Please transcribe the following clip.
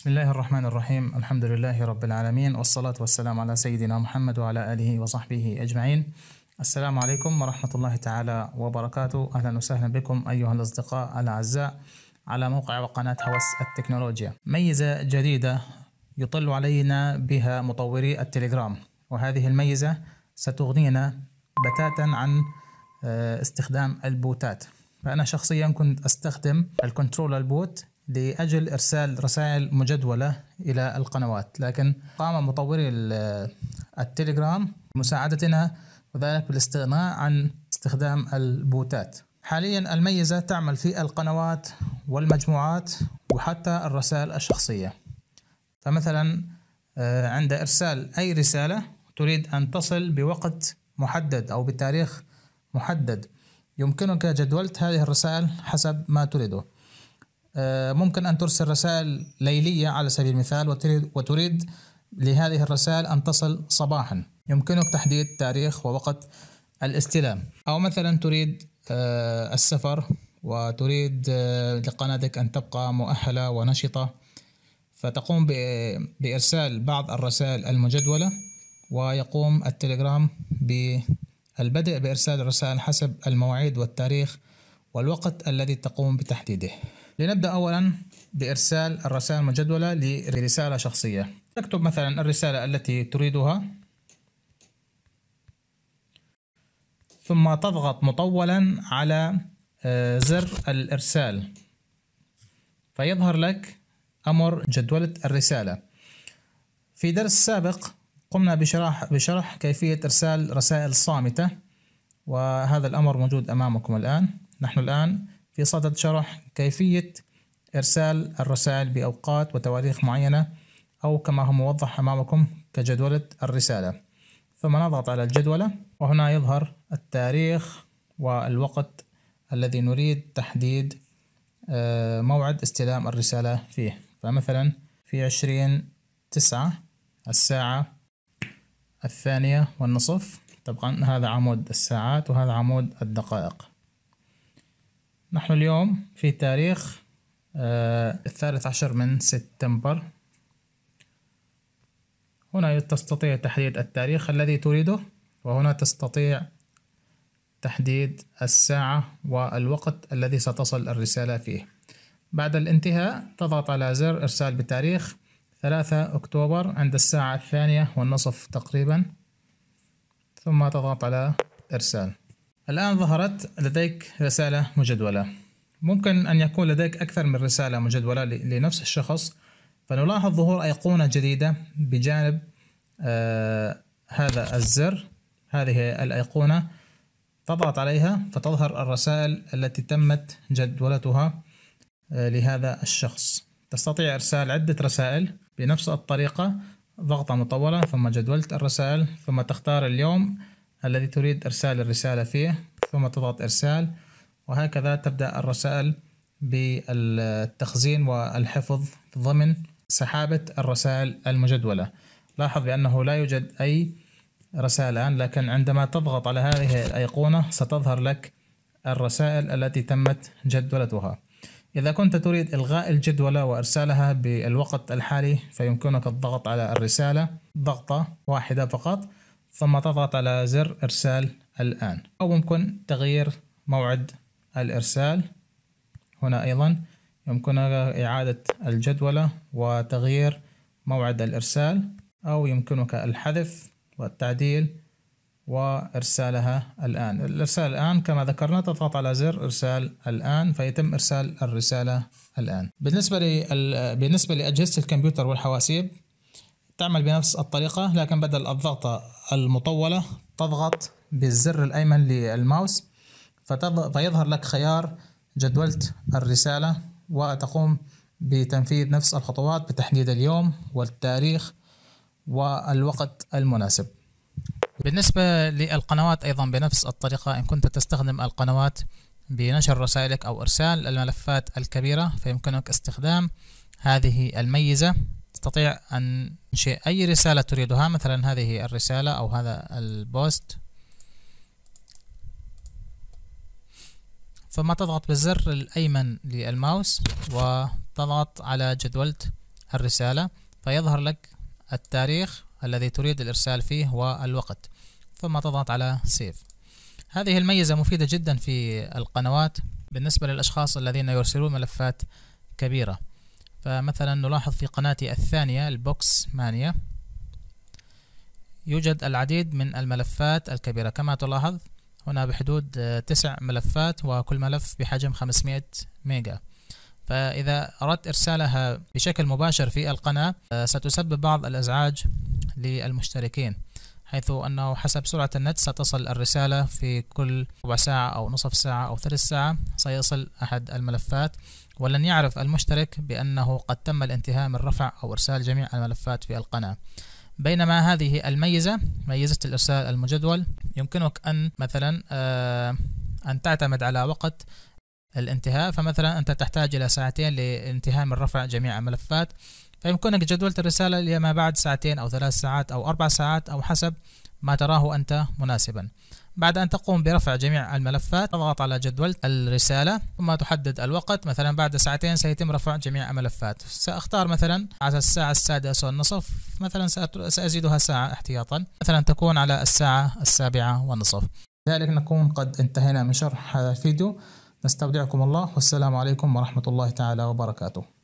بسم الله الرحمن الرحيم الحمد لله رب العالمين والصلاة والسلام على سيدنا محمد وعلى آله وصحبه أجمعين السلام عليكم ورحمة الله تعالى وبركاته أهلا وسهلا بكم أيها الأصدقاء الأعزاء على موقع وقناة هوس التكنولوجيا ميزة جديدة يطل علينا بها مطوري التليجرام وهذه الميزة ستغنينا بتاتا عن استخدام البوتات فأنا شخصيا كنت أستخدم الكنترولر بوت لأجل إرسال رسائل مجدولة إلى القنوات لكن قام مطوري التليجرام مساعدتنا وذلك بالاستغناء عن استخدام البوتات حاليا الميزة تعمل في القنوات والمجموعات وحتى الرسائل الشخصية فمثلا آه، عند إرسال أي رسالة تريد أن تصل بوقت محدد أو بتاريخ محدد يمكنك جدولة هذه الرسائل حسب ما تريده آه، ممكن أن ترسل رسائل ليلية على سبيل المثال وتريد لهذه الرسائل أن تصل صباحا يمكنك تحديد تاريخ ووقت الاستلام أو مثلا تريد آه، السفر وتريد آه، لقناتك أن تبقى مؤهلة ونشطة فتقوم بإرسال بعض الرسائل المجدولة ويقوم التليجرام بالبدء بإرسال الرسائل حسب المواعيد والتاريخ والوقت الذي تقوم بتحديده لنبدأ أولا بإرسال الرسائل المجدولة لرسالة شخصية تكتب مثلا الرسالة التي تريدها ثم تضغط مطولا على آه، زر الإرسال فيظهر لك أمر جدولة الرسالة في درس سابق قمنا بشرح, بشرح كيفية إرسال رسائل صامتة وهذا الأمر موجود أمامكم الآن نحن الآن في صدد شرح كيفية إرسال الرسائل بأوقات وتواريخ معينة أو كما هو موضح أمامكم كجدولة الرسالة ثم نضغط على الجدولة وهنا يظهر التاريخ والوقت الذي نريد تحديد آه، موعد استلام الرسالة فيه فمثلا في عشرين تسعة الساعة الثانية والنصف طبعا هذا عمود الساعات وهذا عمود الدقائق نحن اليوم في تاريخ آه الثالث عشر من سبتمبر هنا تستطيع تحديد التاريخ الذي تريده وهنا تستطيع تحديد الساعة والوقت الذي ستصل الرسالة فيه بعد الانتهاء تضغط على زر إرسال بتاريخ 3 أكتوبر عند الساعة الثانية والنصف تقريبا ثم تضغط على إرسال الآن ظهرت لديك رسالة مجدولة ممكن أن يكون لديك أكثر من رسالة مجدولة لنفس الشخص فنلاحظ ظهور أيقونة جديدة بجانب آه هذا الزر هذه الأيقونة تضغط عليها فتظهر الرسائل التي تمت جدولتها آه لهذا الشخص تستطيع إرسال عدة رسائل بنفس الطريقة ضغطة مطولة ثم جدولة الرسائل ثم تختار اليوم الذي تريد إرسال الرسالة فيه ثم تضغط إرسال وهكذا تبدأ الرسائل بالتخزين والحفظ ضمن سحابة الرسائل المجدولة لاحظ بأنه لا يوجد أي رسائل الآن لكن عندما تضغط على هذه الأيقونة ستظهر لك الرسائل التي تمت جدولتها إذا كنت تريد إلغاء الجدولة وإرسالها بالوقت الحالي فيمكنك الضغط على الرسالة ضغطة واحدة فقط ثم تضغط على زر إرسال الآن أو ممكن تغيير موعد الإرسال هنا أيضا يمكنك إعادة الجدولة وتغيير موعد الإرسال أو يمكنك الحذف والتعديل وإرسالها الآن الإرسال الآن كما ذكرنا تضغط على زر إرسال الآن فيتم إرسال الرسالة الآن بالنسبة, بالنسبة لأجهزة الكمبيوتر والحواسيب تعمل بنفس الطريقة لكن بدل الضغطة المطولة تضغط بالزر الأيمن للماوس فيظهر لك خيار جدولة الرسالة وتقوم بتنفيذ نفس الخطوات بتحديد اليوم والتاريخ والوقت المناسب بالنسبة للقنوات أيضا بنفس الطريقة إن كنت تستخدم القنوات بنشر رسائلك أو إرسال الملفات الكبيرة فيمكنك استخدام هذه الميزة تستطيع أن تنشئ أي رسالة تريدها مثلا هذه الرسالة أو هذا البوست ثم تضغط بالزر الأيمن للماوس وتضغط على جدولة الرسالة فيظهر لك التاريخ الذي تريد الإرسال فيه والوقت ثم تضغط على سيف هذه الميزة مفيدة جدا في القنوات بالنسبة للأشخاص الذين يرسلون ملفات كبيرة فمثلا نلاحظ في قناتي الثانية البوكس مانيا يوجد العديد من الملفات الكبيرة كما تلاحظ هنا بحدود آه، تسع ملفات وكل ملف بحجم 500 ميجا فإذا أردت إرسالها بشكل مباشر في القناة آه، ستسبب بعض الإزعاج للمشتركين حيث أنه حسب سرعة النت ستصل الرسالة في كل ربع ساعة أو نصف ساعة أو ثلث ساعة سيصل أحد الملفات ولن يعرف المشترك بأنه قد تم الانتهاء من رفع أو إرسال جميع الملفات في القناة بينما هذه الميزة ميزة الإرسال المجدول يمكنك أن مثلا آه، أن تعتمد على وقت الانتهاء فمثلا أنت تحتاج إلى ساعتين لانتهاء من رفع جميع الملفات فيمكنك جدولة الرسالة لما بعد ساعتين أو ثلاث ساعات أو أربع ساعات أو حسب ما تراه أنت مناسبا بعد أن تقوم برفع جميع الملفات تضغط على جدول الرسالة ثم تحدد الوقت مثلا بعد ساعتين سيتم رفع جميع الملفات سأختار مثلا على الساعة السادسة والنصف مثلا سأزيدها ساعة احتياطا مثلا تكون على الساعة السابعة والنصف ذلك نكون قد انتهينا من شرح هذا الفيديو نستودعكم الله والسلام عليكم ورحمة الله تعالى وبركاته